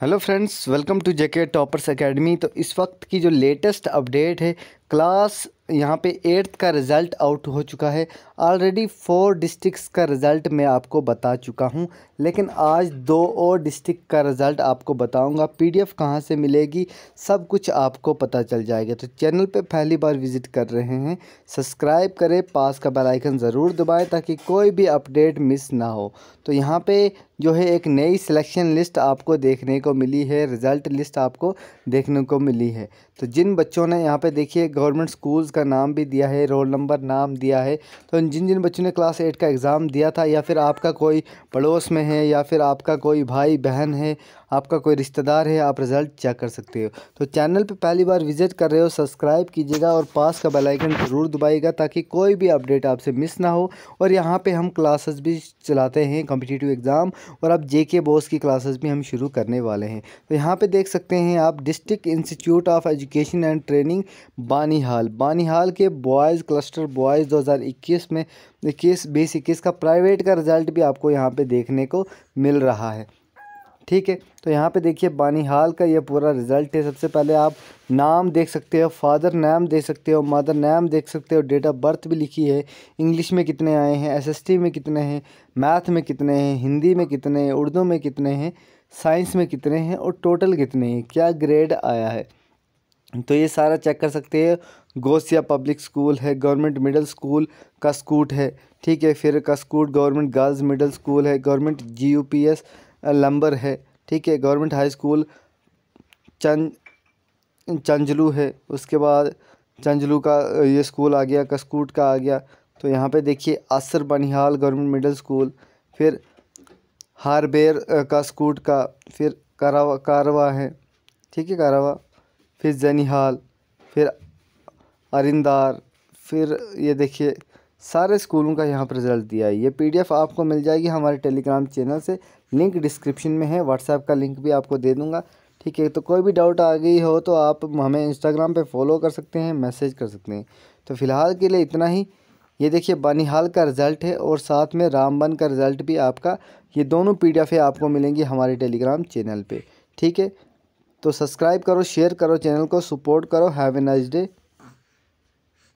hello friends welcome to JK Toppers academy तो इस वक्त की जो लेटेस्ट अपडेट है क्लास यहाँ पे एट्थ का रिज़ल्ट आउट हो चुका है ऑलरेडी फोर डिस्ट्रिक्स का रिज़ल्ट मैं आपको बता चुका हूँ लेकिन आज दो और डिस्ट्रिक्ट का रिज़ल्ट आपको बताऊँगा पीडीएफ कहाँ से मिलेगी सब कुछ आपको पता चल जाएगा तो चैनल पे पहली बार विज़िट कर रहे हैं सब्सक्राइब करें पास का बेलाइकन ज़रूर दबाएँ ताकि कोई भी अपडेट मिस ना हो तो यहाँ पर जो है एक नई सिलेक्शन लिस्ट आपको देखने को मिली है रिज़ल्ट लिस्ट आपको देखने को मिली है तो जिन बच्चों ने यहाँ पे देखिए गवर्नमेंट स्कूल्स का नाम भी दिया है रोल नंबर नाम दिया है तो जिन जिन बच्चों ने क्लास एट का एग्ज़ाम दिया था या फिर आपका कोई पड़ोस में है या फिर आपका कोई भाई बहन है आपका कोई रिश्तेदार है आप रिज़ल्ट चेक कर सकते हो तो चैनल पर पहली बार विजिट कर रहे हो सब्सक्राइब कीजिएगा और पास का बेलाइकन ज़रूर दबाइएगा ताकि कोई भी अपडेट आपसे मिस ना हो और यहाँ पर हम क्लासेस भी चलाते हैं कम्पिटिटिव एग्ज़ाम और अब जे के बोस की क्लासेस भी हम शुरू करने वाले हैं तो यहाँ पर देख सकते हैं आप district institute of education and training Banihal Banihal के बॉयज़ क्लस्टर बॉयज़ दो में इक्कीस बीस इक्कीस का प्राइवेट का रिज़ल्ट भी आपको यहाँ पे देखने को मिल रहा है ठीक है तो यहाँ पे देखिए बानीहाल का ये पूरा रिज़ल्ट है सबसे पहले आप नाम देख सकते हो फादर नाम देख सकते हो मदर नाम देख सकते हो डेट ऑफ बर्थ भी लिखी है इंग्लिश में कितने आए हैं एसएसटी में कितने हैं मैथ में कितने हैं हिंदी में कितने हैं उर्दू में कितने हैं साइंस में कितने हैं और टोटल कितने हैं क्या ग्रेड आया है तो ये सारा चेक कर सकते हैं गोसिया पब्लिक स्कूल है गवर्नमेंट मिडिल स्कूल कस्कूट है ठीक है फिर Kaskoot government girls middle school है गवर्नमेंट जीयूपीएस लंबर है ठीक है government high school Chand Chanjlu है उसके बाद चंजलू का ये स्कूल आ गया कस्कूट का आ गया तो यहाँ पे देखिए असर बनिहाल गवर्नमेंट मिडिल स्कूल फिर हारबेर का स्कूट का फिर करावा कारवा है ठीक है कारवा फिर जनिहाल फिर अरिंदार फिर ये देखिए सारे स्कूलों का यहाँ पर रिजल्ट दिया है ये पीडीएफ आपको मिल जाएगी हमारे टेलीग्राम चैनल से लिंक डिस्क्रिप्शन में है व्हाट्सएप का लिंक भी आपको दे दूँगा ठीक है तो कोई भी डाउट आ गई हो तो आप हमें इंस्टाग्राम पे फॉलो कर सकते हैं मैसेज कर सकते हैं तो फ़िलहाल के लिए इतना ही ये देखिए बनिहाल का रिज़ल्ट है और साथ में रामबन का रिज़ल्ट भी आपका ये दोनों पी आपको मिलेंगी हमारे टेलीग्राम चैनल पर ठीक है तो सब्सक्राइब करो शेयर करो चैनल को सपोर्ट करो हैव ए नाइस डे